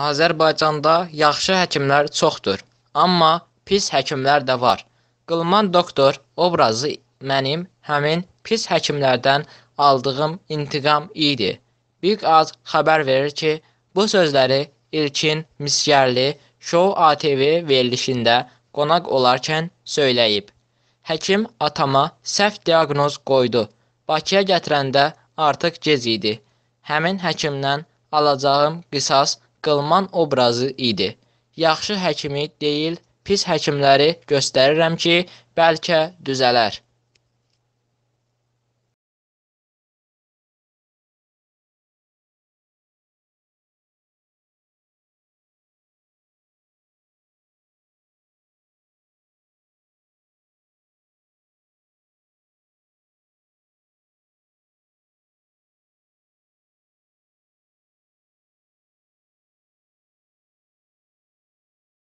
Azərbaycanda yaxşı həkimlər çoxdur, amma pis həkimlər də var. Qılman doktor obrazı mənim həmin pis həkimlərdən aldığım intiqam idi. Big Az xəbər verir ki, bu sözləri İlkin Misgərli Show ATV verilişində qonaq olarkən söyləyib. Həkim atama səhv diaqnoz qoydu. Bakıya gətirəndə artıq gec idi. Həmin həkimdən alacağım qisas qılman obrazı idi. Yaxşı həkimi deyil, pis həkimləri göstərirəm ki, bəlkə düzələr.